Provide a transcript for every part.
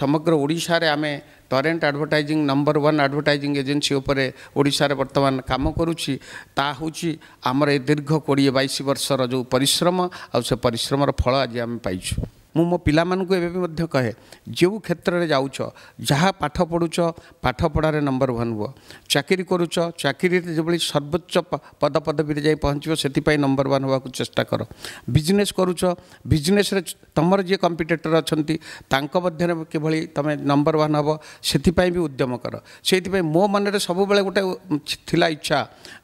ସମଗ୍ର ଓଡ଼ିଶାରେ ଆମେ Torrent advertising number one advertising agency ଉପରେ ଓଡ଼ିଶାରେ ବର୍ତ୍ତମାନ କାମ କରୁଛି ତାହା ହେଉଛି ଆମର ଏ ଦୀର୍ଘ କୋଡ଼ିଏ ବାଇଶ ବର୍ଷର ଯେଉଁ ପରିଶ୍ରମ ଆଉ ସେ ପରିଶ୍ରମର ଫଳ ଆଜି ଆମେ ପାଇଛୁ ମୁଁ ମୋ ପିଲାମାନଙ୍କୁ ଏବେ ବି ମଧ୍ୟ କହେ ଯେଉଁ କ୍ଷେତ୍ରରେ ଯାଉଛ ଯାହା ପାଠ ପଢ଼ୁଛ ପାଠ ପଢ଼ାରେ ନମ୍ବର ୱାନ୍ ହୁଅ ଚାକିରି କରୁଛ ଚାକିରିରେ ଯେଭଳି ସର୍ବୋଚ୍ଚ ପଦପଦବୀରେ ଯାଇ ପହଞ୍ଚିବ ସେଥିପାଇଁ ନମ୍ବର ୱାନ୍ ହେବାକୁ ଚେଷ୍ଟା କର ବିଜନେସ୍ କରୁଛ ବିଜନେସ୍ରେ ତୁମର ଯିଏ କମ୍ପିଟେଟର୍ ଅଛନ୍ତି ତାଙ୍କ ମଧ୍ୟରେ କିଭଳି ତୁମେ ନମ୍ବର ୱାନ୍ ହେବ ସେଥିପାଇଁ ବି ଉଦ୍ୟମ କର ସେଇଥିପାଇଁ ମୋ ମନରେ ସବୁବେଳେ ଗୋଟେ ଥିଲା ଇଚ୍ଛା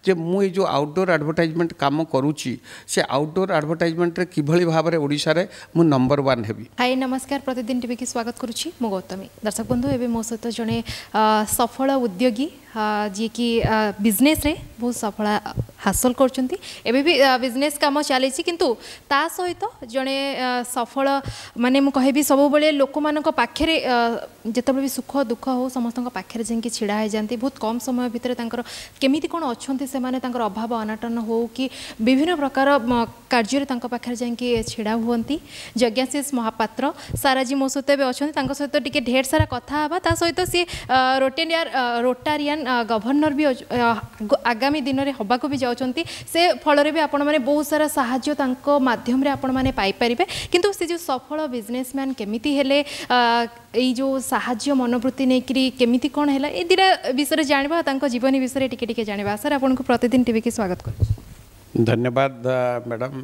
ଯେ ମୁଁ ଏଇ ଯେଉଁ ଆଉଟଡୋର୍ ଆଡ଼ଭର୍ଟାଇଜମେଣ୍ଟ କାମ କରୁଛି ସେ ଆଉଟଡୋର୍ ଆଡ଼ଭର୍ଟାଇଜମେଣ୍ଟରେ କିଭଳି ଭାବରେ ଓଡ଼ିଶାରେ ମୁଁ ନମ୍ବର ୱାନ୍ পান হেবি হাই নমস্কার প্রতিদিন টিভি কি স্বাগত করুছি মু গৌতমী দর্শক বন্ধু এবে মো সহ জনে সফল উদ্যোগী যিଏକି ବିଜନେସ୍ରେ ବହୁତ ସଫଳତା ହାସଲ କରୁଛନ୍ତି ଏବେ ବି ବିଜନେସ୍ କାମ ଚାଲିଛି କିନ୍ତୁ ତା ସହିତ ଜଣେ ସଫଳ ମାନେ ମୁଁ କହିବି ସବୁବେଳେ ଲୋକମାନଙ୍କ ପାଖରେ ଯେତେବେଳେ ବି ସୁଖ ଦୁଃଖ ହେଉ ସମସ୍ତଙ୍କ ପାଖରେ ଯାଇକି ଛିଡ଼ା ହୋଇଯାନ୍ତି ବହୁତ କମ୍ ସମୟ ଭିତରେ ତାଙ୍କର କେମିତି କ'ଣ ଅଛନ୍ତି ସେମାନେ ତାଙ୍କର ଅଭାବ ଅନାଟନ ହେଉ କି ବିଭିନ୍ନ ପ୍ରକାର କାର୍ଯ୍ୟରେ ତାଙ୍କ ପାଖରେ ଯାଇକି ଛିଡ଼ା ହୁଅନ୍ତି ଯଜ୍ଞାଶିଷ ମହାପାତ୍ର ସାରାଜୀ ମୋ ସହିତ ଏବେ ଅଛନ୍ତି ତାଙ୍କ ସହିତ ଟିକେ ଢେର ସାରା କଥା ହେବା ତା ସହିତ ସିଏ ରୋଟେନିଆର ରୋଟାରିଆନ୍ ଗଭର୍ଣ୍ଣର ବି ଆଗାମୀ ଦିନରେ ହେବାକୁ ବି ଯାଉଛନ୍ତି ସେ ଫଳରେ ବି ଆପଣମାନେ ବହୁତ ସାରା ସାହାଯ୍ୟ ତାଙ୍କ ମାଧ୍ୟମରେ ଆପଣମାନେ ପାଇପାରିବେ କିନ୍ତୁ ସେ ଯେଉଁ ସଫଳ ବିଜନେସମ୍ୟାନ୍ କେମିତି ହେଲେ ଏଇ ଯେଉଁ ସାହାଯ୍ୟ ମନୋବୃତ୍ତି ନେଇକରି କେମିତି କ'ଣ ହେଲା ଏ ଦୁଇଟା ବିଷୟରେ ଜାଣିବା ତାଙ୍କ ଜୀବନୀ ବିଷୟରେ ଟିକେ ଟିକେ ଜାଣିବା ସାର୍ ଆପଣଙ୍କୁ ପ୍ରତିଦିନ ଟିଭିକି ସ୍ୱାଗତ କରୁଛି ଧନ୍ୟବାଦ ମ୍ୟାଡ଼ାମ୍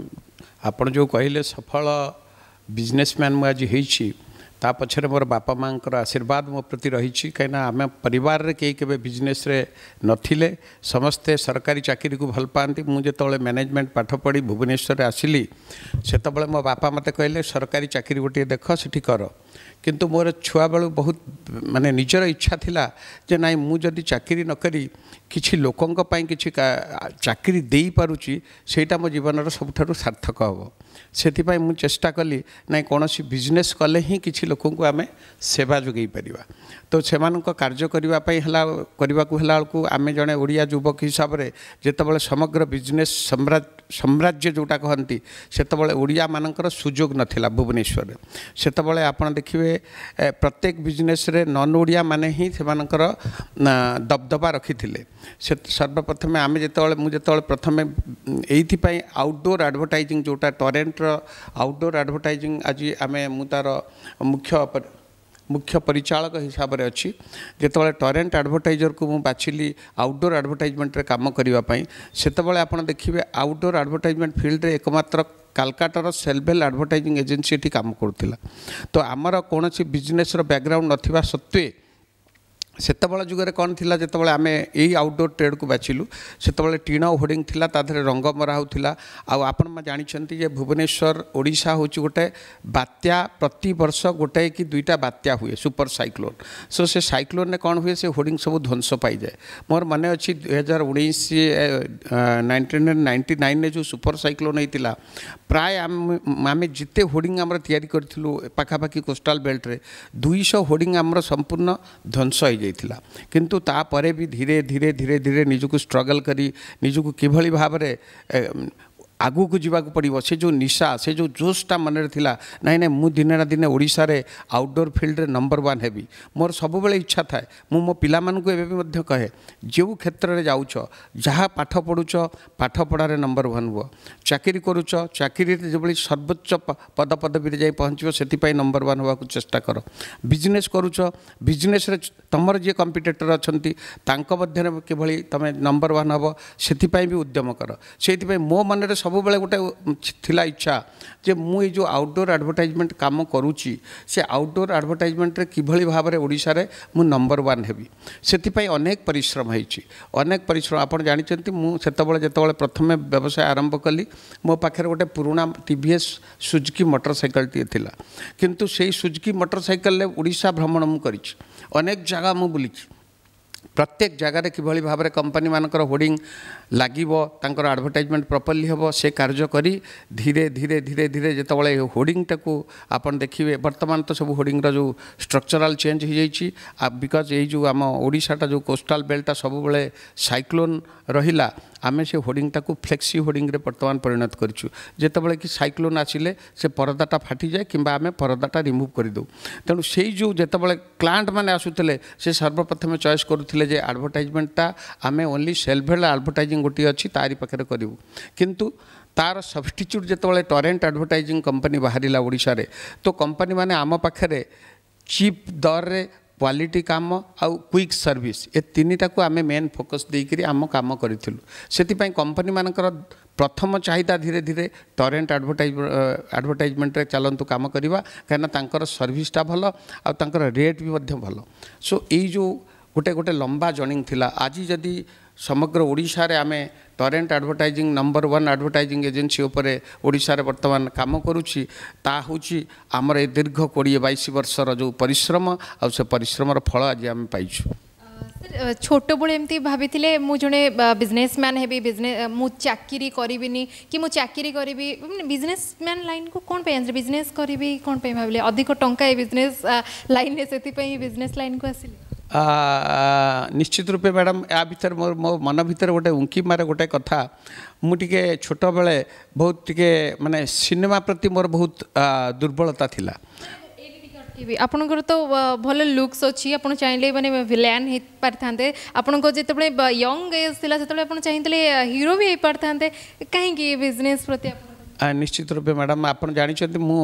ଆପଣ ଯେଉଁ କହିଲେ ସଫଳ ବିଜନେସମ୍ୟାନ୍ ମୁଁ ଆଜି ହେଇଛି ତା ପଛରେ ମୋର ବାପା ମାଆଙ୍କର ଆଶୀର୍ବାଦ ମୋ ପ୍ରତି ରହିଛି କାହିଁକିନା ଆମେ ପରିବାରରେ କେହି କେବେ ବିଜନେସ୍ରେ ନଥିଲେ ସମସ୍ତେ ସରକାରୀ ଚାକିରିକୁ ଭଲ ପାଆନ୍ତି ମୁଁ ଯେତେବେଳେ ମ୍ୟାନେଜମେଣ୍ଟ ପାଠ ପଢ଼ି ଭୁବନେଶ୍ୱରରେ ଆସିଲି ସେତେବେଳେ ମୋ ବାପା ମୋତେ କହିଲେ ସରକାରୀ ଚାକିରି ଗୋଟିଏ ଦେଖ ସେଠି କର କିନ୍ତୁ ମୋର ଛୁଆବେଳୁ ବହୁତ ମାନେ ନିଜର ଇଚ୍ଛା ଥିଲା ଯେ ନାଇଁ ମୁଁ ଯଦି ଚାକିରି ନ କରି କିଛି ଲୋକଙ୍କ ପାଇଁ କିଛି ଚାକିରି ଦେଇପାରୁଛି ସେଇଟା ମୋ ଜୀବନର ସବୁଠାରୁ ସାର୍ଥକ ହେବ ସେଥିପାଇଁ ମୁଁ ଚେଷ୍ଟା କଲି ନାଇଁ କୌଣସି ବିଜନେସ୍ କଲେ ହିଁ କିଛି ଲୋକଙ୍କୁ ଆମେ ସେବା ଯୋଗାଇ ପାରିବା ତ ସେମାନଙ୍କ କାର୍ଯ୍ୟ କରିବା ପାଇଁ ହେଲା କରିବାକୁ ହେଲା ବେଳକୁ ଆମେ ଜଣେ ଓଡ଼ିଆ ଯୁବକ ହିସାବରେ ଯେତେବେଳେ ସମଗ୍ର ବିଜନେସ୍ ସମ୍ରାଟ ସାମ୍ରାଜ୍ୟ ଯେଉଁଟା କହନ୍ତି ସେତେବେଳେ ଓଡ଼ିଆମାନଙ୍କର ସୁଯୋଗ ନଥିଲା ଭୁବନେଶ୍ୱରରେ ସେତେବେଳେ ଆପଣ ଦେଖିବେ ପ୍ରତ୍ୟେକ ବିଜନେସ୍ରେ ନନ୍ ଓଡ଼ିଆମାନେ ହିଁ ସେମାନଙ୍କର ଦବଦବା ରଖିଥିଲେ ସେ ସର୍ବପ୍ରଥମେ ଆମେ ଯେତେବେଳେ ମୁଁ ଯେତେବେଳେ ପ୍ରଥମେ ଏଇଥିପାଇଁ ଆଉଟଡୋର୍ ଆଡ଼ଭର୍ଟାଇଜିଂ ଯେଉଁଟା ଟରେଣ୍ଟର ଆଉଟଡୋର୍ ଆଡ଼ଭର୍ଟାଇଜିଂ ଆଜି ଆମେ ମୁଁ ତା'ର ମୁଖ୍ୟ ମୁଖ୍ୟ ପରିଚାଳକ ହିସାବରେ ଅଛି ଯେତେବେଳେ ଟରେଣ୍ଟ ଆଡ଼ଭର୍ଟାଇଜରକୁ ମୁଁ ବାଛିଲି ଆଉଟଡୋର୍ ଆଡ଼ଭର୍ଟାଇଜମେଣ୍ଟରେ କାମ କରିବା ପାଇଁ ସେତେବେଳେ ଆପଣ ଦେଖିବେ ଆଉଟଡୋର୍ ଆଡ଼ଭର୍ଟାଇଜମେଣ୍ଟ ଫିଲ୍ଡରେ ଏକମାତ୍ର କାଲକାଟାର ସେଲ୍ଭେଲ୍ ଆଡ଼ଭର୍ଟାଇଜିଂ ଏଜେନ୍ସି ଏଠି କାମ କରୁଥିଲା ତ ଆମର କୌଣସି ବିଜନେସ୍ର ବ୍ୟାକ୍ଗ୍ରାଉଣ୍ଡ ନଥିବା ସତ୍ତ୍ୱେ ସେତେବେଳେ ଯୁଗରେ କ'ଣ ଥିଲା ଯେତେବେଳେ ଆମେ ଏଇ ଆଉଟଡୋର୍ ଟ୍ରେଡ଼୍କୁ ବାଛିଲୁ ସେତେବେଳେ ଟିଣ ହୋର୍ଡ଼ିଂ ଥିଲା ତା ଦେହରେ ରଙ୍ଗ ମରା ହେଉଥିଲା ଆଉ ଆପଣମାନେ ଜାଣିଛନ୍ତି ଯେ ଭୁବନେଶ୍ୱର ଓଡ଼ିଶା ହେଉଛି ଗୋଟେ ବାତ୍ୟା ପ୍ରତିବର୍ଷ ଗୋଟାଏ କି ଦୁଇଟା ବାତ୍ୟା ହୁଏ ସୁପର ସାଇକ୍ଲୋନ୍ ସୋ ସେ ସାଇକ୍ଲୋନ୍ରେ କ'ଣ ହୁଏ ସେ ହୋର୍ଡ଼ିଂ ସବୁ ଧ୍ୱଂସ ପାଇଯାଏ ମୋର ମନେ ଅଛି ଦୁଇହଜାର ଉଣେଇଶ ନାଇଣ୍ଟିନ୍ ନାଇଣ୍ଟି ନାଇନ୍ରେ ଯେଉଁ ସୁପର ସାଇକ୍ଲୋନ୍ ହେଇଥିଲା ପ୍ରାୟ ଆମେ ଆମେ ଯେତେ ହୋର୍ଡ଼ିଂ ଆମର ତିଆରି କରିଥିଲୁ ପାଖାପାଖି କୋଷ୍ଟାଲ୍ ବେଲ୍ଟରେ ଦୁଇଶହ ହୋର୍ଡ଼ିଂ ଆମର ସମ୍ପୂର୍ଣ୍ଣ ଧ୍ୱଂସ ହେଇଯାଏ जाता किंतु तापर भी धीरे धीरे धीरे धीरे निजुक स्ट्रगल कर निजुक किभ भाव ଆଗକୁ ଯିବାକୁ ପଡ଼ିବ ସେ ଯେଉଁ ନିଶା ସେ ଯେଉଁ ଜୋସ୍ଟା ମନରେ ଥିଲା ନାଇଁ ନାଇଁ ମୁଁ ଦିନେ ନା ଦିନେ ଓଡ଼ିଶାରେ ଆଉଟଡୋର୍ ଫିଲ୍ଡରେ ନମ୍ବର ୱାନ୍ ହେବି ମୋର ସବୁବେଳେ ଇଚ୍ଛା ଥାଏ ମୁଁ ମୋ ପିଲାମାନଙ୍କୁ ଏବେ ବି ମଧ୍ୟ କହେ ଯେଉଁ କ୍ଷେତ୍ରରେ ଯାଉଛ ଯାହା ପାଠ ପଢ଼ୁଛ ପାଠ ପଢ଼ାରେ ନମ୍ବର ୱାନ୍ ହୁଅ ଚାକିରି କରୁଛ ଚାକିରିରେ ଯେଭଳି ସର୍ବୋଚ୍ଚ ପଦପଦବୀରେ ଯାଇ ପହଞ୍ଚିବ ସେଥିପାଇଁ ନମ୍ବର ୱାନ୍ ହେବାକୁ ଚେଷ୍ଟା କର ବିଜନେସ୍ କରୁଛ ବିଜନେସ୍ରେ ତୁମର ଯିଏ କମ୍ପିଟେଟର୍ ଅଛନ୍ତି ତାଙ୍କ ମଧ୍ୟରେ କିଭଳି ତୁମେ ନମ୍ବର ୱାନ୍ ହେବ ସେଥିପାଇଁ ବି ଉଦ୍ୟମ କର ସେଇଥିପାଇଁ ମୋ ମନରେ ସବୁ ସବୁବେଳେ ଗୋଟେ ଥିଲା ଇଚ୍ଛା ଯେ ମୁଁ ଏଇ ଯେଉଁ ଆଉଟଡୋର୍ ଆଡ଼ଭର୍ଟାଇଜମେଣ୍ଟ କାମ କରୁଛି ସେ ଆଉଟଡୋର୍ ଆଡ଼ଭର୍ଟାଇଜମେଣ୍ଟରେ କିଭଳି ଭାବରେ ଓଡ଼ିଶାରେ ମୁଁ ନମ୍ବର ୱାନ୍ ହେବି ସେଥିପାଇଁ ଅନେକ ପରିଶ୍ରମ ହେଇଛି ଅନେକ ପରିଶ୍ରମ ଆପଣ ଜାଣିଛନ୍ତି ମୁଁ ସେତେବେଳେ ଯେତେବେଳେ ପ୍ରଥମେ ବ୍ୟବସାୟ ଆରମ୍ଭ କଲି ମୋ ପାଖରେ ଗୋଟେ ପୁରୁଣା ଟି ଭି ଏସ୍ ସୁଜୁକି ମଟରସାଇକେଲଟିଏ ଥିଲା କିନ୍ତୁ ସେଇ ସୁଜୁକି ମଟରସାଇକେଲରେ ଓଡ଼ିଶା ଭ୍ରମଣ ମୁଁ କରିଛି ଅନେକ ଜାଗା ମୁଁ ବୁଲିଛି প্রত্যেক জায়গায় কিভাবে ভাবে কোম্পানি মানকর হোর্ডিং লাগিব তাঁর আডভর্টাইজমেন্ট প্রপরলি হব সে কার্য করে ধীরে ধীরে ধীরে ধীরে যেতবে হোর্ডিংটা আপনার দেখবে বর্তমান তো সব হোর্ডিংর যে স্ট্রকচরাল চেঞ্জ হয়ে যাই বিকজ এই যে আমশাটা যে কোষ্টাল বেল্টটা সবুলে সাইক্লোন রহিলা আমি সে হোর্ডিংটা ফ্লেক্সি হোর্ডিংরে বর্তমান পরিণত করছু যেতবে কি সাইক্লোন আসলে সে পরদাটা ফাটি যায় কিংবা আমি পরদাটা রিমুভ করে দেউ তেমন সেই যে যেতবে ক্লাট মানে আসুলে সে সর্বপ্রথমে চয়েস করু କହିଥିଲେ ଯେ ଆଡ଼ଭର୍ଟାଇଜମେଣ୍ଟଟା ଆମେ ଓନ୍ଲି ସେଲ୍ଫ ହେଲ୍ପ ଆଡ଼ଭର୍ଟାଇଜିଂ ଗୋଟିଏ ଅଛି ତାରି ପାଖରେ କରିବୁ କିନ୍ତୁ ତାର ସବଷ୍ଟିଚ୍ୟୁଟ୍ ଯେତେବେଳେ ଟରେଣ୍ଟ ଆଡ଼ଭଟାଇଜିଂ କମ୍ପାନୀ ବାହାରିଲା ଓଡ଼ିଶାରେ ତ କମ୍ପାନୀମାନେ ଆମ ପାଖରେ ଚିପ୍ ଦରରେ କ୍ୱାଲିଟି କାମ ଆଉ କ୍ୱିକ୍ ସର୍ଭିସ୍ ଏ ତିନିଟାକୁ ଆମେ ମେନ୍ ଫୋକସ୍ ଦେଇକରି ଆମ କାମ କରିଥିଲୁ ସେଥିପାଇଁ କମ୍ପାନୀମାନଙ୍କର ପ୍ରଥମ ଚାହିଦା ଧୀରେ ଧୀରେ ଟରେଣ୍ଟ ଆଡ଼ଭର୍ଟାଇଜ ଆଡ଼ଭର୍ଟାଇଜମେଣ୍ଟରେ ଚାଲନ୍ତୁ କାମ କରିବା କାହିଁକିନା ତାଙ୍କର ସର୍ଭିସ୍ଟା ଭଲ ଆଉ ତାଙ୍କର ରେଟ୍ ବି ମଧ୍ୟ ଭଲ ସୋ ଏଇ ଯେଉଁ ଗୋଟେ ଗୋଟେ ଲମ୍ବା ଜର୍ଣ୍ଣିଂ ଥିଲା ଆଜି ଯଦି ସମଗ୍ର ଓଡ଼ିଶାରେ ଆମେ Torrent advertising number one advertising agency ଉପରେ ଓଡ଼ିଶାରେ ବର୍ତ୍ତମାନ କାମ କରୁଛି ତାହା ହେଉଛି ଆମର ଏ ଦୀର୍ଘ କୋଡ଼ିଏ ବାଇଶ ବର୍ଷର ଯେଉଁ ପରିଶ୍ରମ ଆଉ ସେ ପରିଶ୍ରମର ଫଳ ଆଜି ଆମେ ପାଇଛୁ ଛୋଟବେଳେ ଏମିତି ଭାବିଥିଲେ ମୁଁ ଜଣେ ବିଜନେସମ୍ୟାନ୍ ହେବି ବିଜନେସ୍ ମୁଁ ଚାକିରି କରିବିନି କି ମୁଁ ଚାକିରି କରିବି ବିଜନେସମ୍ୟାନ୍ ଲାଇନ୍କୁ କ'ଣ ପାଇଁ ଆସିଲି ବିଜନେସ୍ କରିବି କ'ଣ ପାଇଁ ଭାବିଲେ ଅଧିକ ଟଙ୍କା ଏ ବିଜନେସ୍ ଲାଇନ୍ରେ ସେଥିପାଇଁ ବିଜନେସ୍ ଲାଇନ୍କୁ ଆସିଲି निश्चित रूपे मैडम या भितर मो मो मन भितर गोटे उंकी मारे गोटे कथा मुझे छोट बेले बहुत टी मे सिनेमा प्रति मोर बहुत दुर्बलता थिला आपणकर तो भल लुक्स अच्छी आप चाहिए मैंने भिलेन हो पारि था जिते यंग एज थी से चाहते हिरो भी हो पारि था कहीं बिजनेस प्रति आपने? ନିଶ୍ଚିତ ରୂପେ ମ୍ୟାଡ଼ାମ୍ ଆପଣ ଜାଣିଛନ୍ତି ମୁଁ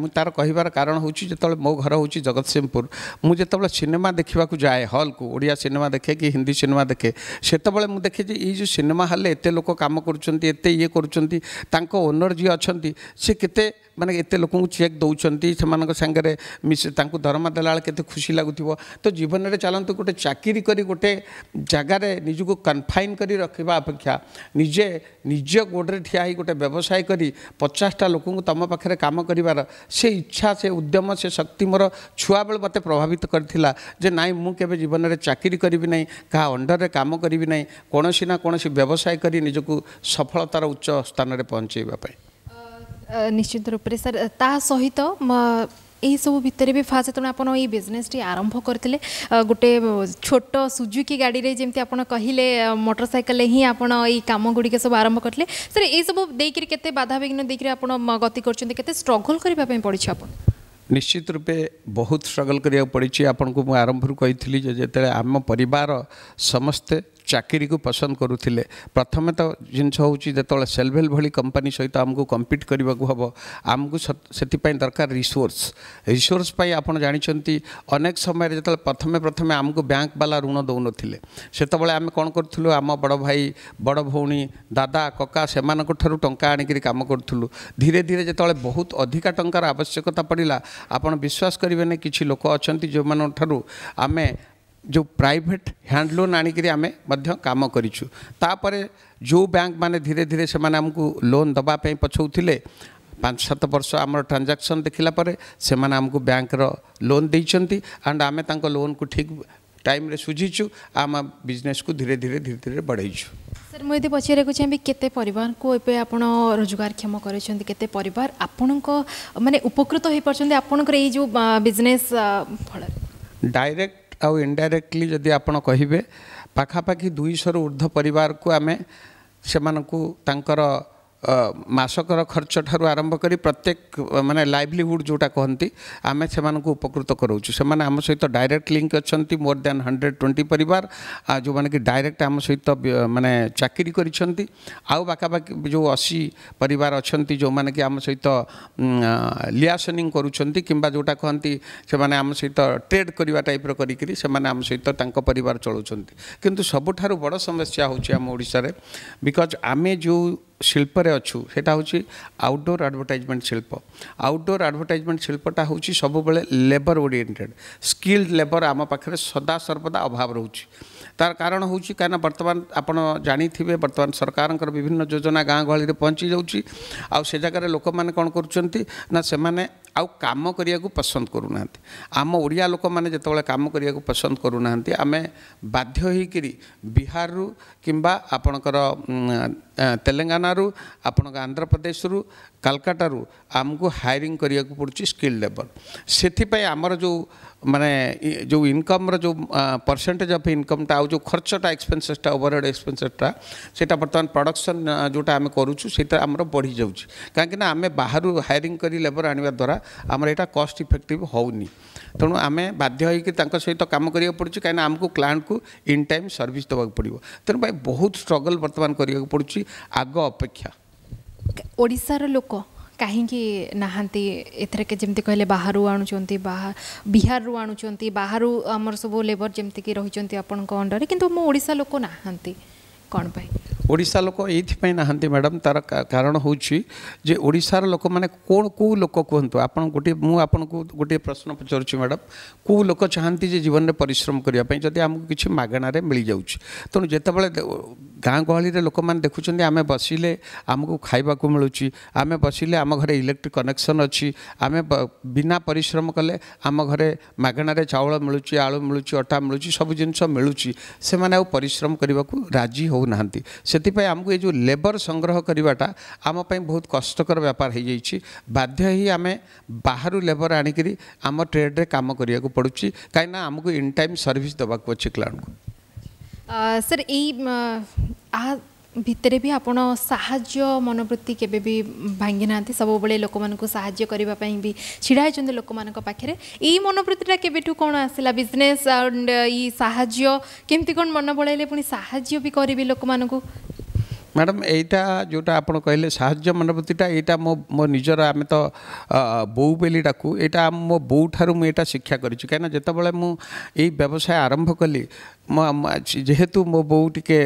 ମୁଁ ତା'ର କହିବାର କାରଣ ହେଉଛି ଯେତେବେଳେ ମୋ ଘର ହେଉଛି ଜଗତସିଂହପୁର ମୁଁ ଯେତେବେଳେ ସିନେମା ଦେଖିବାକୁ ଯାଏ ହଲ୍କୁ ଓଡ଼ିଆ ସିନେମା ଦେଖେ କି ହିନ୍ଦୀ ସିନେମା ଦେଖେ ସେତେବେଳେ ମୁଁ ଦେଖେ ଯେ ଏଇ ଯେଉଁ ସିନେମା ହଲ୍ରେ ଏତେ ଲୋକ କାମ କରୁଛନ୍ତି ଏତେ ଇଏ କରୁଛନ୍ତି ତାଙ୍କ ଓନର୍ ଯିଏ ଅଛନ୍ତି ସେ କେତେ ମାନେ ଏତେ ଲୋକଙ୍କୁ ଚେକ୍ ଦେଉଛନ୍ତି ସେମାନଙ୍କ ସାଙ୍ଗରେ ମିଶି ତାଙ୍କୁ ଦରମା ଦେଲାବେଳେ କେତେ ଖୁସି ଲାଗୁଥିବ ତ ଜୀବନରେ ଚାଲନ୍ତୁ ଗୋଟେ ଚାକିରି କରି ଗୋଟେ ଜାଗାରେ ନିଜକୁ କନଫାଇନ୍ କରି ରଖିବା ଅପେକ୍ଷା ନିଜେ ନିଜ ଗୋଡ଼ରେ ଠିଆ ହୋଇ ଗୋଟେ ବ୍ୟବସାୟ କରି ପଚାଶଟା ଲୋକଙ୍କୁ ତୁମ ପାଖରେ କାମ କରିବାର ସେ ଇଚ୍ଛା ସେ ଉଦ୍ୟମ ସେ ଶକ୍ତି ମୋର ଛୁଆବେଳେ ମୋତେ ପ୍ରଭାବିତ କରିଥିଲା ଯେ ନାଇଁ ମୁଁ କେବେ ଜୀବନରେ ଚାକିରି କରିବି ନାହିଁ କାହା ଅଣ୍ଡରରେ କାମ କରିବି ନାହିଁ କୌଣସି ନା କୌଣସି ବ୍ୟବସାୟ କରି ନିଜକୁ ସଫଳତାର ଉଚ୍ଚ ସ୍ଥାନରେ ପହଞ୍ଚାଇବା ପାଇଁ ନିଶ୍ଚିତ ରୂପରେ ସାର୍ ତା ସହିତ ଏହିସବୁ ଭିତରେ ବି ଫାଷ୍ଟ ଯେତେବେଳେ ଆପଣ ଏଇ ବିଜନେସ୍ଟି ଆରମ୍ଭ କରିଥିଲେ ଗୋଟେ ଛୋଟ ସୁଜୁକି ଗାଡ଼ିରେ ଯେମିତି ଆପଣ କହିଲେ ମଟରସାଇକେଲରେ ହିଁ ଆପଣ ଏଇ କାମ ଗୁଡ଼ିକ ସବୁ ଆରମ୍ଭ କରିଥିଲେ ସାର୍ ଏଇସବୁ ଦେଇକିରି କେତେ ବାଧାବିଘ୍ନ ଦେଇକିରି ଆପଣ ଗତି କରୁଛନ୍ତି କେତେ ଷ୍ଟ୍ରଗଲ୍ କରିବା ପାଇଁ ପଡ଼ିଛି ଆପଣ ନିଶ୍ଚିତ ରୂପେ ବହୁତ ଷ୍ଟ୍ରଗଲ୍ କରିବାକୁ ପଡ଼ିଛି ଆପଣଙ୍କୁ ମୁଁ ଆରମ୍ଭରୁ କହିଥିଲି ଯେ ଯେତେବେଳେ ଆମ ପରିବାର ସମସ୍ତେ ଚାକିରିକୁ ପସନ୍ଦ କରୁଥିଲେ ପ୍ରଥମେ ତ ଜିନିଷ ହେଉଛି ଯେତେବେଳେ ସେଲଭେଲ୍ ଭଳି କମ୍ପାନୀ ସହିତ ଆମକୁ କମ୍ପିଟ୍ କରିବାକୁ ହେବ ଆମକୁ ସେଥିପାଇଁ ଦରକାର ରିସୋର୍ସ ରିସୋର୍ସ ପାଇଁ ଆପଣ ଜାଣିଛନ୍ତି ଅନେକ ସମୟରେ ଯେତେବେଳେ ପ୍ରଥମେ ପ୍ରଥମେ ଆମକୁ ବ୍ୟାଙ୍କବାଲା ଋଣ ଦେଉନଥିଲେ ସେତେବେଳେ ଆମେ କ'ଣ କରୁଥିଲୁ ଆମ ବଡ଼ ଭାଇ ବଡ଼ ଭଉଣୀ ଦାଦା କକା ସେମାନଙ୍କ ଠାରୁ ଟଙ୍କା ଆଣିକିରି କାମ କରୁଥିଲୁ ଧୀରେ ଧୀରେ ଯେତେବେଳେ ବହୁତ ଅଧିକା ଟଙ୍କାର ଆବଶ୍ୟକତା ପଡ଼ିଲା ଆପଣ ବିଶ୍ୱାସ କରିବେନି କିଛି ଲୋକ ଅଛନ୍ତି ଯେଉଁମାନଙ୍କ ଠାରୁ ଆମେ जो प्राइट हैंड लोन आणिकी आम कम करूपर जो बैंक मैंने धीरे धीरे से आमको लोन दवापी पछौले पाँच सात वर्ष आम ट्रांजाक्शन देखापर से आमको बैंक्र लोन एंड आम लोन को ठीक टाइम सुझीचु आम बिजनेस को धीरे धीरे धीरे धीरे बढ़ाईछु सर मुझे पचारा चाहिए केते परिवार को ए आप रोजगारक्षम करते परिवार आपण मानने उपकृत हो पार्टी आपणकर जो बिजनेस फल डायरेक्ट ଆଉ ଇନ୍ଡାଇରେକ୍ଟଲି ଯଦି ଆପଣ କହିବେ ପାଖାପାଖି ଦୁଇଶହରୁ ଉର୍ଦ୍ଧ୍ୱ ପରିବାରକୁ ଆମେ ସେମାନଙ୍କୁ ତାଙ୍କର ମାସକର ଖର୍ଚ୍ଚଠାରୁ ଆରମ୍ଭ କରି ପ୍ରତ୍ୟେକ ମାନେ ଲାଇଭଲିହୁଡ଼ ଯେଉଁଟା କହନ୍ତି ଆମେ ସେମାନଙ୍କୁ ଉପକୃତ କରାଉଛୁ ସେମାନେ ଆମ ସହିତ ଡାଇରେକ୍ଟ ଲିଙ୍କ୍ ଅଛନ୍ତି ମୋର୍ ଦେନ୍ ହଣ୍ଡ୍ରେଡ଼ ଟ୍ୱେଣ୍ଟି ପରିବାର ଯେଉଁମାନେ କି ଡାଇରେକ୍ଟ ଆମ ସହିତ ମାନେ ଚାକିରି କରିଛନ୍ତି ଆଉ ପାଖାପାଖି ଯେଉଁ ଅଶୀ ପରିବାର ଅଛନ୍ତି ଯେଉଁମାନେ କି ଆମ ସହିତ ଲିଆସନିଂ କରୁଛନ୍ତି କିମ୍ବା ଯେଉଁଟା କହନ୍ତି ସେମାନେ ଆମ ସହିତ ଟ୍ରେଡ୍ କରିବା ଟାଇପ୍ର କରିକିରି ସେମାନେ ଆମ ସହିତ ତାଙ୍କ ପରିବାର ଚଳାଉଛନ୍ତି କିନ୍ତୁ ସବୁଠାରୁ ବଡ଼ ସମସ୍ୟା ହେଉଛି ଆମ ଓଡ଼ିଶାରେ ବିକଜ୍ ଆମେ ଯେଉଁ ଶିଳ୍ପରେ ଅଛୁ ସେଇଟା ହେଉଛି ଆଉଟଡୋର୍ ଆଡ଼ଭର୍ଟାଇଜମେଣ୍ଟ ଶିଳ୍ପ ଆଉଟଡୋର୍ ଆଡ଼ଭର୍ଟାଇଜମେଣ୍ଟ ଶିଳ୍ପଟା ହେଉଛି ସବୁବେଳେ ଲେବର୍ ଓରିଏଣ୍ଟେଡ଼୍ ସ୍କିଲ୍ଡ ଲେବର୍ ଆମ ପାଖରେ ସଦାସର୍ବଦା ଅଭାବ ରହୁଛି ତାର କାରଣ ହେଉଛି କାହିଁକିନା ବର୍ତ୍ତମାନ ଆପଣ ଜାଣିଥିବେ ବର୍ତ୍ତମାନ ସରକାରଙ୍କର ବିଭିନ୍ନ ଯୋଜନା ଗାଁ ଗହଳିରେ ପହଞ୍ଚି ଯାଉଛି ଆଉ ସେ ଜାଗାରେ ଲୋକମାନେ କ'ଣ କରୁଛନ୍ତି ନା ସେମାନେ ଆଉ କାମ କରିବାକୁ ପସନ୍ଦ କରୁନାହାନ୍ତି ଆମ ଓଡ଼ିଆ ଲୋକମାନେ ଯେତେବେଳେ କାମ କରିବାକୁ ପସନ୍ଦ କରୁନାହାନ୍ତି ଆମେ ବାଧ୍ୟ ହୋଇକରି ବିହାରରୁ କିମ୍ବା ଆପଣଙ୍କର ତେଲେଙ୍ଗାନାରୁ ଆପଣଙ୍କ ଆନ୍ଧ୍ରପ୍ରଦେଶରୁ କାଲକାଟାରୁ ଆମକୁ ହାୟରିଂ କରିବାକୁ ପଡ଼ୁଛି ସ୍କିଲ୍ ଲେବର୍ ସେଥିପାଇଁ ଆମର ଯେଉଁ মানে ଯେଉଁ ଇନକମ୍ର ଯେଉଁ ପରସେଣ୍ଟେଜ୍ ଅଫ୍ ଇନକମ୍ଟା ଆଉ ଯେଉଁ ଖର୍ଚ୍ଚଟା ଏକ୍ସପେନ୍ସେସ୍ଟା ଓଭରହେଡ଼ ଏକ୍ସପେନ୍ସେସ୍ଟା ସେଇଟା ବର୍ତ୍ତମାନ ପ୍ରଡକ୍ସନ୍ ଯେଉଁଟା ଆମେ କରୁଛୁ ସେଇଟା ଆମର ବଢ଼ିଯାଉଛି କାହିଁକିନା ଆମେ ବାହାରୁ ହାୟରିଂ କରି ଲେବର ଆଣିବା ଦ୍ୱାରା ଆମର ଏଇଟା କଷ୍ଟ ଇଫେକ୍ଟିଭ୍ ହେଉନି ତେଣୁ ଆମେ ବାଧ୍ୟ ହୋଇକି ତାଙ୍କ ସହିତ କାମ କରିବାକୁ ପଡ଼ୁଛି କାହିଁକିନା ଆମକୁ କ୍ଲାଏଣ୍ଟକୁ ଇନ୍ ଟାଇମ୍ ସର୍ଭିସ୍ ଦେବାକୁ ପଡ଼ିବ ତେଣୁ ଭାଇ ବହୁତ ଷ୍ଟ୍ରଗଲ୍ ବର୍ତ୍ତମାନ କରିବାକୁ ପଡ଼ୁଛି ଆଗ ଅପେକ୍ଷା ଓଡ଼ିଶାର ଲୋକ କାହିଁକି ନାହାନ୍ତି ଏଥିରେ ଯେମିତି କହିଲେ ବାହାରୁ ଆଣୁଛନ୍ତି ବିହାରରୁ ଆଣୁଛନ୍ତି ବାହାରୁ ଆମର ସବୁ ଲେବର୍ ଯେମିତିକି ରହିଛନ୍ତି ଆପଣଙ୍କ ଅଣ୍ଡରରେ କିନ୍ତୁ ଆମ ଓଡ଼ିଶା ଲୋକ ନାହାନ୍ତି କ'ଣ ପାଇଁ ଓଡ଼ିଶା ଲୋକ ଏଇଥିପାଇଁ ନାହାନ୍ତି ମ୍ୟାଡ଼ାମ୍ ତା'ର କାରଣ ହେଉଛି ଯେ ଓଡ଼ିଶାର ଲୋକମାନେ କ'ଣ କେଉଁ ଲୋକ କୁହନ୍ତୁ ଆପଣ ଗୋଟିଏ ମୁଁ ଆପଣଙ୍କୁ ଗୋଟିଏ ପ୍ରଶ୍ନ ପଚାରୁଛି ମ୍ୟାଡ଼ାମ୍ କେଉଁ ଲୋକ ଚାହାନ୍ତି ଯେ ଜୀବନରେ ପରିଶ୍ରମ କରିବା ପାଇଁ ଯଦି ଆମକୁ କିଛି ମାଗଣାରେ ମିଳିଯାଉଛି ତେଣୁ ଯେତେବେଳେ ଗାଁ ଗହଳିରେ ଲୋକମାନେ ଦେଖୁଛନ୍ତି ଆମେ ବସିଲେ ଆମକୁ ଖାଇବାକୁ ମିଳୁଛି ଆମେ ବସିଲେ ଆମ ଘରେ ଇଲେକ୍ଟ୍ରିକ୍ କନେକ୍ସନ୍ ଅଛି ଆମେ ବିନା ପରିଶ୍ରମ କଲେ ଆମ ଘରେ ମାଗଣାରେ ଚାଉଳ ମିଳୁଛି ଆଳୁ ମିଳୁଛି ଅଟା ମିଳୁଛି ସବୁ ଜିନିଷ ମିଳୁଛି ସେମାନେ ଆଉ ପରିଶ୍ରମ କରିବାକୁ ରାଜି ହେଉ ହେଉନାହାନ୍ତି ସେଥିପାଇଁ ଆମକୁ ଏ ଯେଉଁ ଲେବର୍ ସଂଗ୍ରହ କରିବାଟା ଆମ ପାଇଁ ବହୁତ କଷ୍ଟକର ବ୍ୟାପାର ହୋଇଯାଇଛି ବାଧ୍ୟ ହୋଇ ଆମେ ବାହାରୁ ଲେବର୍ ଆଣିକରି ଆମ ଟ୍ରେଡ଼୍ରେ କାମ କରିବାକୁ ପଡ଼ୁଛି କାହିଁକିନା ଆମକୁ ଇନ୍ ଟାଇମ୍ ସର୍ଭିସ୍ ଦେବାକୁ ଅଛି କ୍ଲାଉଣ୍ଡକୁ ସାର୍ ଏଇ ଭିତରେ ବି ଆପଣ ସାହାଯ୍ୟ ମନୋବୃତ୍ତି କେବେ ବି ଭାଙ୍ଗି ନାହାନ୍ତି ସବୁବେଳେ ଲୋକମାନଙ୍କୁ ସାହାଯ୍ୟ କରିବା ପାଇଁ ବି ଛିଡ଼ା ହେଇଛନ୍ତି ଲୋକମାନଙ୍କ ପାଖରେ ଏଇ ମନୋବୃତ୍ତିଟା କେବେଠୁ କ'ଣ ଆସିଲା ବିଜନେସ୍ ଆଣ୍ଡ ଏଇ ସାହାଯ୍ୟ କେମିତି କ'ଣ ମନ ବଳାଇଲେ ପୁଣି ସାହାଯ୍ୟ ବି କରିବି ଲୋକମାନଙ୍କୁ ମ୍ୟାଡ଼ାମ୍ ଏଇଟା ଯେଉଁଟା ଆପଣ କହିଲେ ସାହାଯ୍ୟ ମନୋବୃତ୍ତିଟା ଏଇଟା ମୋ ମୋ ନିଜର ଆମେ ତ ବୋଉ ବୋଲି ଡାକୁ ଏଇଟା ମୋ ବୋଉ ଠାରୁ ମୁଁ ଏଇଟା ଶିକ୍ଷା କରିଛି କାହିଁକିନା ଯେତେବେଳେ ମୁଁ ଏଇ ବ୍ୟବସାୟ ଆରମ୍ଭ କଲି ଯେହେତୁ ମୋ ବୋଉ ଟିକେ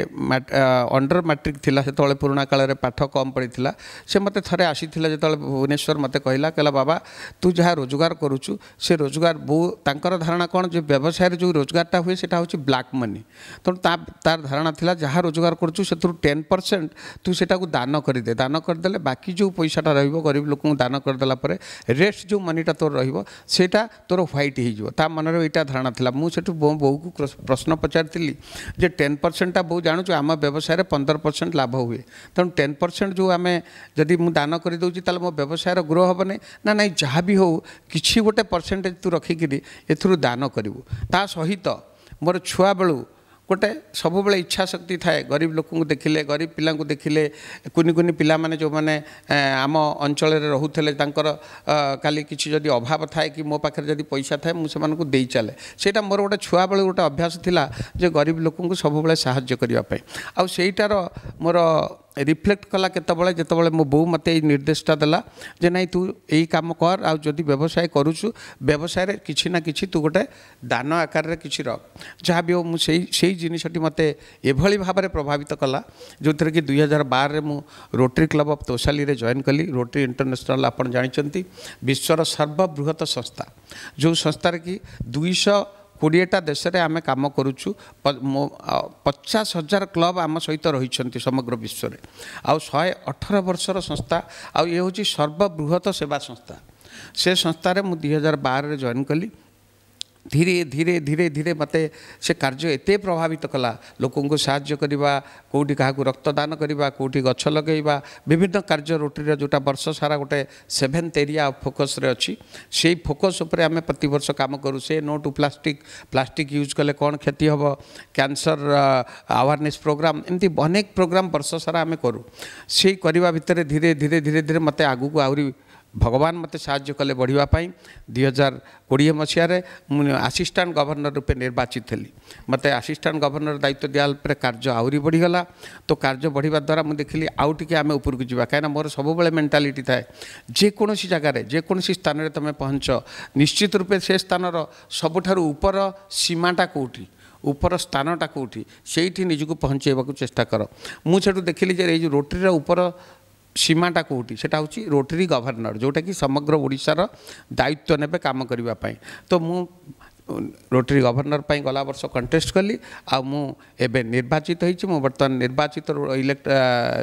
ଅଣ୍ଡର ମାଟ୍ରିକ୍ ଥିଲା ସେତେବେଳେ ପୁରୁଣା କାଳରେ ପାଠ କମ୍ ପଡ଼ିଥିଲା ସେ ମୋତେ ଥରେ ଆସିଥିଲା ଯେତେବେଳେ ଭୁବନେଶ୍ୱର ମୋତେ କହିଲା କହିଲା ବାବା ତୁ ଯାହା ରୋଜଗାର କରୁଛୁ ସେ ରୋଜଗାର ବୋଉ ତାଙ୍କର ଧାରଣା କ'ଣ ଯେ ବ୍ୟବସାୟରେ ଯେଉଁ ରୋଜଗାରଟା ହୁଏ ସେଟା ହେଉଛି ବ୍ଲାକ୍ ମନି ତେଣୁ ତା ତାର ଧାରଣା ଥିଲା ଯାହା ରୋଜଗାର କରୁଛୁ ସେଥିରୁ ଟେନ୍ ପରସେଣ୍ଟ ତୁ ସେଟାକୁ ଦାନ କରିଦେ ଦାନ କରିଦେଲେ ବାକି ଯେଉଁ ପଇସାଟା ରହିବ ଗରିବ ଲୋକଙ୍କୁ ଦାନ କରିଦେଲା ପରେ ରେଷ୍ଟ ଯେଉଁ ମନିଟା ତୋର ରହିବ ସେଇଟା ତୋର ହ୍ୱାଇଟ୍ ହେଇଯିବ ତା ମନରେ ଏଇଟା ଧାରଣା ଥିଲା ମୁଁ ସେଠୁ ବୋଉକୁ ପ୍ରଶ୍ନ ପଚାରିଥିଲି ଯେ ଟେନ୍ ପରସେଣ୍ଟଟା ବହୁତ ଜାଣୁଛୁ ଆମ ବ୍ୟବସାୟରେ ପନ୍ଦର ପରସେଣ୍ଟ ଲାଭ ହୁଏ ତେଣୁ ଟେନ୍ ପରସେଣ୍ଟ ଯେଉଁ ଆମେ ଯଦି ମୁଁ ଦାନ କରିଦେଉଛି ତାହେଲେ ମୋ ବ୍ୟବସାୟର ଗ୍ରୋ ହେବନି ନା ନାଇଁ ଯାହା ବି ହେଉ କିଛି ଗୋଟେ ପରସେଣ୍ଟେଜ୍ ତୁ ରଖିକିରି ଏଥିରୁ ଦାନ କରିବୁ ତା ସହିତ ମୋର ଛୁଆବେଳୁ ଗୋଟେ ସବୁବେଳେ ଇଚ୍ଛା ଶକ୍ତି ଥାଏ ଗରିବ ଲୋକଙ୍କୁ ଦେଖିଲେ ଗରିବ ପିଲାଙ୍କୁ ଦେଖିଲେ କୁନି କୁନି ପିଲାମାନେ ଯେଉଁମାନେ ଆମ ଅଞ୍ଚଳରେ ରହୁଥିଲେ ତାଙ୍କର କାଲି କିଛି ଯଦି ଅଭାବ ଥାଏ କି ମୋ ପାଖରେ ଯଦି ପଇସା ଥାଏ ମୁଁ ସେମାନଙ୍କୁ ଦେଇ ଚାଲେ ସେଇଟା ମୋର ଗୋଟେ ଛୁଆବେଳେ ଗୋଟେ ଅଭ୍ୟାସ ଥିଲା ଯେ ଗରିବ ଲୋକଙ୍କୁ ସବୁବେଳେ ସାହାଯ୍ୟ କରିବା ପାଇଁ ଆଉ ସେଇଟାର ମୋର ରିଫ୍ଲେକ୍ଟ କଲା କେତେବେଳେ ଯେତେବେଳେ ମୋ ବୋଉ ମୋତେ ଏଇ ନିର୍ଦ୍ଦେଶଟା ଦେଲା ଯେ ନାଇଁ ତୁ ଏଇ କାମ କର ଆଉ ଯଦି ବ୍ୟବସାୟ କରୁଛୁ ବ୍ୟବସାୟରେ କିଛି ନା କିଛି ତୁ ଗୋଟେ ଦାନ ଆକାରରେ କିଛି ରଖ ଯାହା ବି ହଉ ମୁଁ ସେଇ ସେଇ ଜିନିଷଟି ମୋତେ ଏଭଳି ଭାବରେ ପ୍ରଭାବିତ କଲା ଯେଉଁଥିରେ କି ଦୁଇ ହଜାର ବାରରେ ମୁଁ ରୋଟରୀ କ୍ଲବ୍ ଅଫ୍ ତୋଷାଲିରେ ଜଏନ୍ କଲି ରୋଟରୀ ଇଣ୍ଟରନ୍ୟାସନାଲ୍ ଆପଣ ଜାଣିଛନ୍ତି ବିଶ୍ୱର ସର୍ବବୃହତ ସଂସ୍ଥା ଯେଉଁ ସଂସ୍ଥାରେ କି ଦୁଇଶହ କୋଡ଼ିଏଟା ଦେଶରେ ଆମେ କାମ କରୁଛୁ ପଚାଶ ହଜାର କ୍ଲବ୍ ଆମ ସହିତ ରହିଛନ୍ତି ସମଗ୍ର ବିଶ୍ୱରେ ଆଉ ଶହେ ଅଠର ବର୍ଷର ସଂସ୍ଥା ଆଉ ଇଏ ହେଉଛି ସର୍ବବୃହତ ସେବା ସଂସ୍ଥା ସେ ସଂସ୍ଥାରେ ମୁଁ ଦୁଇ ହଜାର ବାରରେ ଜଏନ୍ କଲି ଧୀରେ ଧୀରେ ଧୀରେ ଧୀରେ ମୋତେ ସେ କାର୍ଯ୍ୟ ଏତେ ପ୍ରଭାବିତ କଲା ଲୋକଙ୍କୁ ସାହାଯ୍ୟ କରିବା କେଉଁଠି କାହାକୁ ରକ୍ତଦାନ କରିବା କେଉଁଠି ଗଛ ଲଗାଇବା ବିଭିନ୍ନ କାର୍ଯ୍ୟ ରୁଟିରେ ଯେଉଁଟା ବର୍ଷ ସାରା ଗୋଟେ ସେଭେନ୍ଥ ଏରିଆ ଅଫ୍ ଫୋକସ୍ରେ ଅଛି ସେଇ ଫୋକସ୍ ଉପରେ ଆମେ ପ୍ରତିବର୍ଷ କାମ କରୁ ସେ no to plastic plastic use କଲେ କ'ଣ କ୍ଷତି ହେବ କ୍ୟାନ୍ସର ଆୱାରନେସ୍ ପ୍ରୋଗ୍ରାମ୍ ଏମିତି ଅନେକ ପ୍ରୋଗ୍ରାମ୍ ବର୍ଷ ସାରା ଆମେ କରୁ ସେଇ କରିବା ଭିତରେ ଧୀରେ ଧୀରେ ଧୀରେ ଧୀରେ ମୋତେ ଆଗକୁ ଆହୁରି ভগবান মতো সাহায্য কলে বড়া দুই হাজার কোড়িয়ে মশায় আসিষ্টাট গভর্নর রূপে নির্বাচিত হলি মতো আসিষ্টাট গভর্নর দায়িত্ব পরে কার্য আহরি বড়িগলা তো কার্য বড়া দ্বারা মু দেখি আউ টিকি আমি উপরকু যা কেন মোর সবুবে মেন্টালিটি থাকে যেকোন জায়গায় যেকোন স্থানের তুমি পহঞ্চ নিশ্চিত রূপে সে স্থানর সবুঠার উপর সীমাটা কোটি উপর স্থানটা কোটি সেইটি ନିଜକୁ ପହଞ୍ଚାଇବାକୁ চেষ্টা কর মু সেটু ଦେଖିଲି যে এই যে ରୋଟିର উপর ସୀମାଟା କେଉଁଠି ସେଇଟା ହେଉଛି ରୋଟେରୀ ଗଭର୍ଣ୍ଣର ଯେଉଁଟାକି ସମଗ୍ର ଓଡ଼ିଶାର ଦାୟିତ୍ୱ ନେବେ କାମ କରିବା ପାଇଁ ତ ମୁଁ ରୋଟେରୀ ଗଭର୍ଣ୍ଣର ପାଇଁ ଗଲା ବର୍ଷ କଣ୍ଟେଷ୍ଟ କଲି ଆଉ ମୁଁ ଏବେ ନିର୍ବାଚିତ ହେଇଛି ମୁଁ ବର୍ତ୍ତମାନ ନିର୍ବାଚିତ ଇଲେକ୍ଟ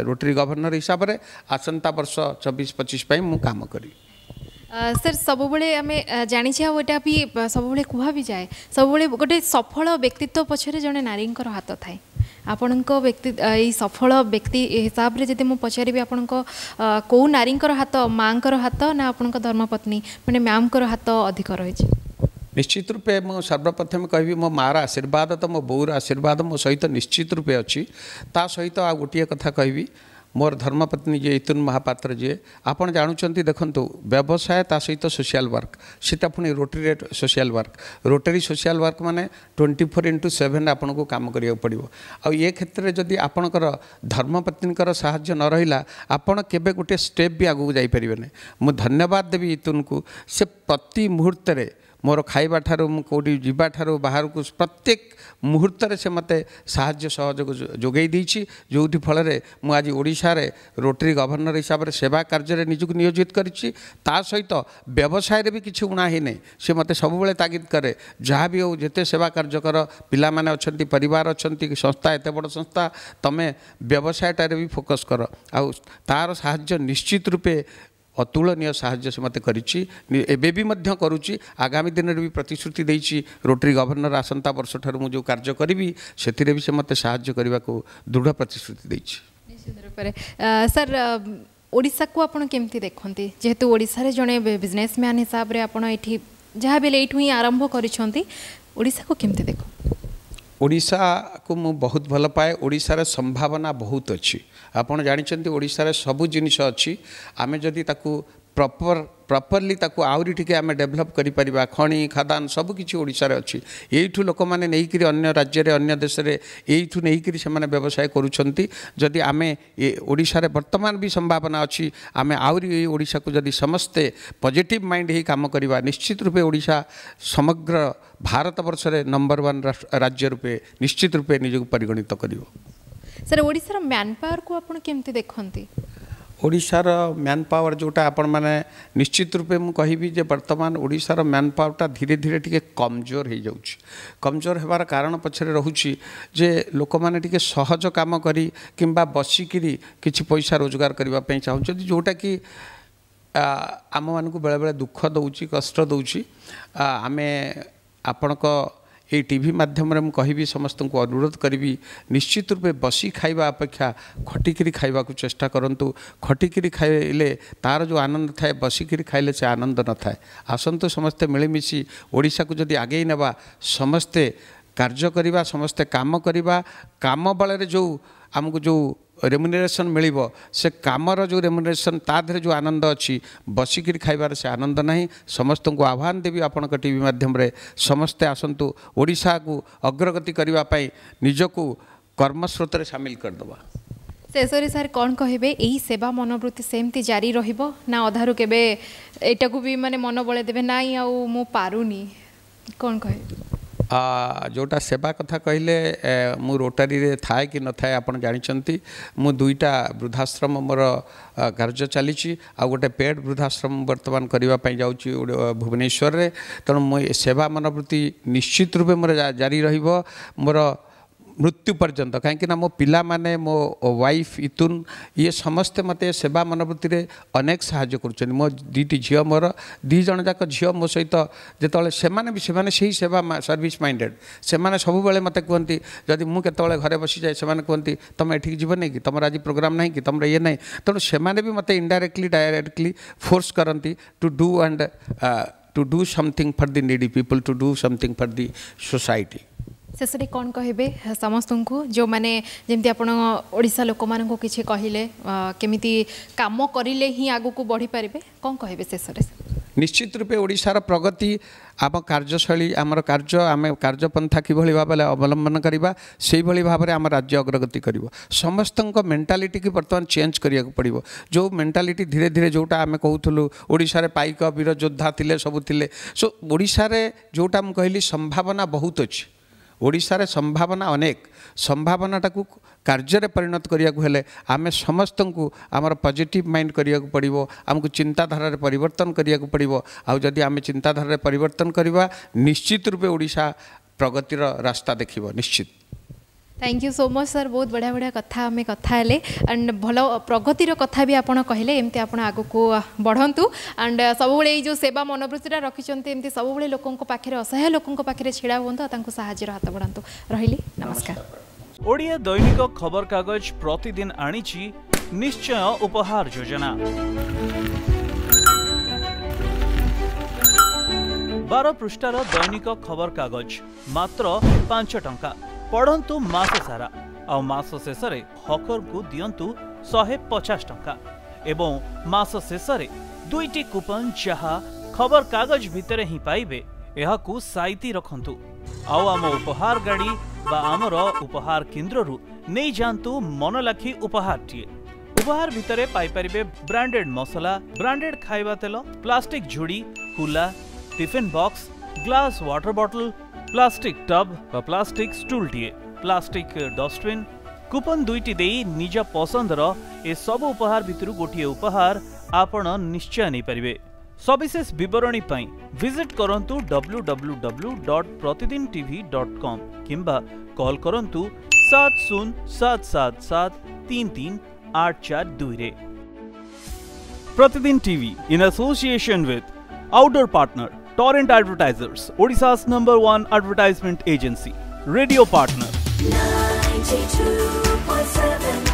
ରୋଟେରୀ ଗଭର୍ଣ୍ଣର ହିସାବରେ ଆସନ୍ତା ବର୍ଷ ଚବିଶ ପଚିଶ ପାଇଁ ମୁଁ କାମ କରିବି ସାର୍ ସବୁବେଳେ ଆମେ ଜାଣିଛେ ଆଉ ଏଇଟା ବି ସବୁବେଳେ କୁହା ବି ଯାଏ ସବୁବେଳେ ଗୋଟେ ସଫଳ ବ୍ୟକ୍ତିତ୍ୱ ପଛରେ ଜଣେ ନାରୀଙ୍କର ହାତ ଥାଏ ଆପଣଙ୍କ ବ୍ୟକ୍ତି ଏଇ ସଫଳ ବ୍ୟକ୍ତି ହିସାବରେ ଯଦି ମୁଁ ପଚାରିବି ଆପଣଙ୍କ କେଉଁ ନାରୀଙ୍କର ହାତ ମାଆଙ୍କର ହାତ ନା ଆପଣଙ୍କ ଧର୍ମପତ୍ନୀ ମାନେ ମ୍ୟାମ୍ଙ୍କର ହାତ ଅଧିକ ରହିଛି ନିଶ୍ଚିତ ରୂପେ ମୁଁ ସର୍ବପ୍ରଥମେ କହିବି ମୋ ମାଆର ଆଶୀର୍ବାଦ ତ ମୋ ବୋଉର ଆଶୀର୍ବାଦ ମୋ ସହିତ ନିଶ୍ଚିତ ରୂପେ ଅଛି ତା ସହିତ ଆଉ ଗୋଟିଏ କଥା କହିବି ମୋର ଧର୍ମପତ୍ନୀ ଯିଏ ଇତୁନ୍ ମହାପାତ୍ର ଯିଏ ଆପଣ ଜାଣୁଛନ୍ତି ଦେଖନ୍ତୁ ବ୍ୟବସାୟ ତା ସହିତ ସୋସିଆଲ୍ ୱାର୍କ ସେଇଟା ପୁଣି Rotary social work Rotary social work ମାନେ ଟ୍ୱେଣ୍ଟି ଫୋର୍ ଇଣ୍ଟୁ ସେଭେନ୍ ଆପଣଙ୍କୁ କାମ କରିବାକୁ ପଡ଼ିବ ଆଉ ଏ କ୍ଷେତ୍ରରେ ଯଦି ଆପଣଙ୍କର ଧର୍ମପତ୍ନୀଙ୍କର ସାହାଯ୍ୟ ନ ରହିଲା ଆପଣ କେବେ ଗୋଟିଏ ଷ୍ଟେପ୍ ବି ଆଗକୁ ଯାଇପାରିବେନି ମୁଁ ଧନ୍ୟବାଦ ଦେବି ଇତୁନ୍କୁ ସେ ପ୍ରତି ମୁହୂର୍ତ୍ତରେ ମୋର ଖାଇବା ଠାରୁ ମୁଁ କେଉଁଠି ଯିବା ଠାରୁ ବାହାରକୁ ପ୍ରତ୍ୟେକ ମୁହୂର୍ତ୍ତରେ ସେ ମୋତେ ସାହାଯ୍ୟ ସହଯୋଗ ଯୋଗାଇ ଦେଇଛି ଯେଉଁଥି ଫଳରେ ମୁଁ ଆଜି ଓଡ଼ିଶାରେ ରୋଟରୀ ଗଭର୍ଣ୍ଣର ହିସାବରେ ସେବା କାର୍ଯ୍ୟରେ ନିଜକୁ ନିୟୋଜିତ କରିଛି ତା ସହିତ ବ୍ୟବସାୟରେ ବି କିଛି ଉଣା ହେଇନାହିଁ ସେ ମୋତେ ସବୁବେଳେ ତାଗିଦ କରେ ଯାହା ବି ହେଉ ଯେତେ ସେବା କାର୍ଯ୍ୟ କର ପିଲାମାନେ ଅଛନ୍ତି ପରିବାର ଅଛନ୍ତି ସଂସ୍ଥା ଏତେ ବଡ଼ ସଂସ୍ଥା ତୁମେ ବ୍ୟବସାୟଟାରେ ବି ଫୋକସ୍ କର ଆଉ ତା'ର ସାହାଯ୍ୟ ନିଶ୍ଚିତ ରୂପେ ଅତୁଳନୀୟ ସାହାଯ୍ୟ ସେ ମୋତେ କରିଛି ଏବେ ବି ମଧ୍ୟ କରୁଛି ଆଗାମୀ ଦିନରେ ବି ପ୍ରତିଶ୍ରୁତି ଦେଇଛି ରୋଟରୀ ଗଭର୍ଣ୍ଣର ଆସନ୍ତା ବର୍ଷଠାରୁ ମୁଁ ଯେଉଁ କାର୍ଯ୍ୟ କରିବି ସେଥିରେ ବି ସେ ମୋତେ ସାହାଯ୍ୟ କରିବାକୁ ଦୃଢ଼ ପ୍ରତିଶ୍ରୁତି ଦେଇଛି ନିଶ୍ଚିତ ରୂପରେ ସାର୍ ଓଡ଼ିଶାକୁ ଆପଣ କେମିତି ଦେଖନ୍ତି ଯେହେତୁ ଓଡ଼ିଶାରେ ଜଣେ ବିଜନେସମ୍ୟାନ୍ ହିସାବରେ ଆପଣ ଏଠି ଯାହା ବି ହେଲେ ଏଇଠୁ ହିଁ ଆରମ୍ଭ କରିଛନ୍ତି ଓଡ଼ିଶାକୁ କେମିତି ଦେଖନ୍ତି ଓଡ଼ିଶାକୁ ମୁଁ ବହୁତ ଭଲ ପାଏ ଓଡ଼ିଶାର ସମ୍ଭାବନା ବହୁତ ଅଛି ଆପଣ ଜାଣିଛନ୍ତି ଓଡ଼ିଶାରେ ସବୁ ଜିନିଷ ଅଛି ଆମେ ଯଦି ତାକୁ ପ୍ରପର୍ ପ୍ରପର୍ଲି ତାକୁ ଆହୁରି ଟିକେ ଆମେ ଡେଭଲପ୍ କରିପାରିବା ଖଣି ଖାଦାନ ସବୁକିଛି ଓଡ଼ିଶାରେ ଅଛି ଏଇଠୁ ଲୋକମାନେ ନେଇକରି ଅନ୍ୟ ରାଜ୍ୟରେ ଅନ୍ୟ ଦେଶରେ ଏଇଠୁ ନେଇକରି ସେମାନେ ବ୍ୟବସାୟ କରୁଛନ୍ତି ଯଦି ଆମେ ଏ ଓଡ଼ିଶାରେ ବର୍ତ୍ତମାନ ବି ସମ୍ଭାବନା ଅଛି ଆମେ ଆହୁରି ଏଇ ଓଡ଼ିଶାକୁ ଯଦି ସମସ୍ତେ ପଜିଟିଭ୍ ମାଇଣ୍ଡ ହେଇ କାମ କରିବା ନିଶ୍ଚିତ ରୂପେ ଓଡ଼ିଶା ସମଗ୍ର ଭାରତବର୍ଷରେ ନମ୍ବର ୱାନ୍ ରାଜ୍ୟ ରୂପେ ନିଶ୍ଚିତ ରୂପେ ନିଜକୁ ପରିଗଣିତ କରିବ ସାର୍ ଓଡ଼ିଶାର ମ୍ୟାନ୍ ପାୱାରକୁ ଆପଣ କେମିତି ଦେଖନ୍ତି ଓଡ଼ିଶାର ମ୍ୟାନ୍ ପାୱାର ଯେଉଁଟା ଆପଣମାନେ ନିଶ୍ଚିତ ରୂପେ ମୁଁ କହିବି ଯେ ବର୍ତ୍ତମାନ ଓଡ଼ିଶାର ମ୍ୟାନ୍ ପାୱାରଟା ଧୀରେ ଧୀରେ ଟିକେ କମଜୋର ହେଇଯାଉଛି କମଜୋର ହେବାର କାରଣ ପଛରେ ରହୁଛି ଯେ ଲୋକମାନେ ଟିକେ ସହଜ କାମ କରି କିମ୍ବା ବସିକିରି କିଛି ପଇସା ରୋଜଗାର କରିବା ପାଇଁ ଚାହୁଁଛନ୍ତି ଯେଉଁଟାକି ଆମମାନଙ୍କୁ ବେଳେବେଳେ ଦୁଃଖ ଦେଉଛି କଷ୍ଟ ଦେଉଛି ଆମେ ଆପଣଙ୍କ ये टी माध्यम कह समस्त अनुरोध करी निश्चित रूपे बस खाइबा अपेक्षा खटिकी खावा चेषा करूँ खटिकी खाइले तार जो आनंद थाए बसिक खाइले से आनंद न थाए आसतु समस्ते मिलमिशि ओडा को जदि आगे नवा समस्ते कार्य करवा समस्ते कम करवा कम बल जो आमको जो ରେମୁନେରେସନ୍ ମିଳିବ ସେ କାମର ଯେଉଁ ରେମୁନେରେସନ୍ ତା ଦେହରେ ଯେଉଁ ଆନନ୍ଦ ଅଛି ବସିକିରି ଖାଇବାର ସେ ଆନନ୍ଦ ନାହିଁ ସମସ୍ତଙ୍କୁ ଆହ୍ୱାନ ଦେବି ଆପଣଙ୍କ ଟି ଭି ମାଧ୍ୟମରେ ସମସ୍ତେ ଆସନ୍ତୁ ଓଡ଼ିଶାକୁ ଅଗ୍ରଗତି କରିବା ପାଇଁ ନିଜକୁ କର୍ମସ୍ରୋତରେ ସାମିଲ କରିଦେବା ଶେଷରେ ସାର୍ କ'ଣ କହିବେ ଏହି ସେବା ମନୋବୃତ୍ତି ସେମିତି ଜାରି ରହିବ ନା ଅଧାରୁ କେବେ ଏଇଟାକୁ ବି ମାନେ ମନ ବଳେଇ ଦେବେ ନାଇଁ ଆଉ ମୁଁ ପାରୁନି କ'ଣ କହିବି ଯେଉଁଟା ସେବା କଥା କହିଲେ ମୁଁ ରୋଟାରୀରେ ଥାଏ କି ନଥାଏ ଆପଣ ଜାଣିଛନ୍ତି ମୁଁ ଦୁଇଟା ବୃଦ୍ଧାଶ୍ରମ ମୋର କାର୍ଯ୍ୟ ଚାଲିଛି ଆଉ ଗୋଟେ ପେଡ଼୍ ବୃଦ୍ଧାଶ୍ରମ ବର୍ତ୍ତମାନ କରିବା ପାଇଁ ଯାଉଛି ଭୁବନେଶ୍ୱରରେ ତେଣୁ ମୁଁ ସେବା ମନୋବୃତ୍ତି ନିଶ୍ଚିତ ରୂପେ ମୋର ଜାରି ରହିବ ମୋର ମୃତ୍ୟୁ ପର୍ଯ୍ୟନ୍ତ କାହିଁକିନା ମୋ ପିଲାମାନେ ମୋ ୱାଇଫ୍ ଇତୁନ୍ ଇଏ ସମସ୍ତେ ମୋତେ ସେବା ମନୋବୃତ୍ତିରେ ଅନେକ ସାହାଯ୍ୟ କରୁଛନ୍ତି ମୋ ଦୁଇଟି ଝିଅ ମୋର ଦୁଇ ଜଣ ଯାକ ଝିଅ ମୋ ସହିତ ଯେତେବେଳେ ସେମାନେ ବି ସେମାନେ ସେହି ସେବା ସର୍ଭିସ୍ ମାଇଣ୍ଡେଡ଼୍ ସେମାନେ ସବୁବେଳେ ମୋତେ କୁହନ୍ତି ଯଦି ମୁଁ କେତେବେଳେ ଘରେ ବସିଯାଏ ସେମାନେ କୁହନ୍ତି ତୁମେ ଏଠିକି ଯିବନି କି ତୁମର ଆଜି ପ୍ରୋଗ୍ରାମ୍ ନାହିଁ କି ତୁମର ଇଏ ନାହିଁ ତେଣୁ ସେମାନେ ବି ମୋତେ ଇଣ୍ଡାଇରେକ୍ଟଲି ଡାଇରେକ୍ଟଲି ଫୋର୍ସ କରନ୍ତି to do and to do something for the needy people to do something for the society ଶେଷରେ କ'ଣ କହିବେ ସମସ୍ତଙ୍କୁ ଯେଉଁମାନେ ଯେମିତି ଆପଣ ଓଡ଼ିଶା ଲୋକମାନଙ୍କୁ କିଛି କହିଲେ କେମିତି କାମ କରିଲେ ହିଁ ଆଗକୁ ବଢ଼ିପାରିବେ କ'ଣ କହିବେ ଶେଷରେ ନିଶ୍ଚିତ ରୂପେ ଓଡ଼ିଶାର ପ୍ରଗତି ଆମ କାର୍ଯ୍ୟଶୈଳୀ ଆମର କାର୍ଯ୍ୟ ଆମେ କାର୍ଯ୍ୟପନ୍ଥା କିଭଳି ଭାବରେ ଅବଲମ୍ବନ କରିବା ସେଇଭଳି ଭାବରେ ଆମ ରାଜ୍ୟ ଅଗ୍ରଗତି କରିବ ସମସ୍ତଙ୍କ ମେଣ୍ଟାଲିଟିକୁ ବର୍ତ୍ତମାନ ଚେଞ୍ଜ କରିବାକୁ ପଡ଼ିବ ଯେଉଁ ମେଣ୍ଟାଲିଟି ଧୀରେ ଧୀରେ ଯେଉଁଟା ଆମେ କହୁଥିଲୁ ଓଡ଼ିଶାରେ ପାଇକ ବୀର ଯୋଦ୍ଧା ଥିଲେ ସବୁ ଥିଲେ ସୋ ଓଡ଼ିଶାରେ ଯେଉଁଟା ମୁଁ କହିଲି ସମ୍ଭାବନା ବହୁତ ଅଛି ଓଡ଼ିଶାରେ ସମ୍ଭାବନା ଅନେକ ସମ୍ଭାବନାଟାକୁ କାର୍ଯ୍ୟରେ ପରିଣତ କରିବାକୁ ହେଲେ ଆମେ ସମସ୍ତଙ୍କୁ ଆମର ପଜିଟିଭ୍ ମାଇଣ୍ଡ କରିବାକୁ ପଡ଼ିବ ଆମକୁ ଚିନ୍ତାଧାରାରେ ପରିବର୍ତ୍ତନ କରିବାକୁ ପଡ଼ିବ ଆଉ ଯଦି ଆମେ ଚିନ୍ତାଧାରାରେ ପରିବର୍ତ୍ତନ କରିବା ନିଶ୍ଚିତ ରୂପେ ଓଡ଼ିଶା ପ୍ରଗତିର ରାସ୍ତା ଦେଖିବ ନିଶ୍ଚିତ thank you so much sir बहुत बढ़िया बढ़िया कथा हमें कथा एंड भल प्रगतिर कथा भी आपड़ कहले एमती आप आग को बढ़ंतु एंड सब जो सेवा मनोवृत्तिटा रखिंट सब लोकों पाखे असहाय लोकों पाखे ढा हूँ साहर हाथ बढ़ातु रही नमस्कार ओडिया दैनिक खबर कागज प्रतिदिन आनी निश्चय उपहार योजना ବାର ପୃଷ୍ଠାର ଦୈନିକ ଖବରକାଗଜ मात्र ପାଞ୍ଚ ଟଙ୍କା ପଢ଼ନ୍ତୁ ମାସ ସାରା ଆଉ ମାସ ଶେଷରେ ହକର୍କୁ ଦିଅନ୍ତୁ ଶହେ ପଚାଶ ଟଙ୍କା ଏବଂ ମାସ ଶେଷରେ ଦୁଇଟି କୁପନ୍ ଯାହା ଖବରକାଗଜ ଭିତରେ ହିଁ ପାଇବେ ଏହାକୁ ସାଇତି ରଖନ୍ତୁ ଆଉ ଆମ ଉପହାର ଗାଡ଼ି ବା ଆମର ଉପହାର କେନ୍ଦ୍ରରୁ ନେଇଯାଆନ୍ତୁ ମନଲାଖି ଉପହାରଟିଏ ଉପହାର ଭିତରେ ପାଇପାରିବେ ବ୍ରାଣ୍ଡେଡ୍ ମସଲା ବ୍ରାଣ୍ଡେଡ୍ ଖାଇବା ତେଲ ପ୍ଲାଷ୍ଟିକ୍ ଝୁଡ଼ି କୁଲା tiffin box glass water bottle plastic tub বা প্লাস্টিক স্টুলটিয়ে প্লাস্টিক ଡଷ୍ଟବିନ୍ କୁପନ୍ ଦୁଇଟି ଦେଇ ନିଜ ପସନ୍ଦର ଏସବୁ ଉପହାର ଭିତରୁ ଗୋଟିଏ ଉପହାର ଆପଣ ନିଶ୍ଚୟ ନେଇପାରିବେ ସବିଶେଷ ବିବରଣୀ ପାଇଁ ଭିଜିଟ୍ କରନ୍ତୁ W W W dot Pratidin TV dot com କିମ୍ବା କଲ୍ କରନ୍ତୁ ସାତ ଶୂନ ସାତ ସାତ ସାତ ତିନି ତିନି ଆଠ ଚାରି ଦୁଇରେ Pratidin TV in association with outdoor partner Torrent Advertisers, Odisha's number one advertisement agency. Radio partner. 92.7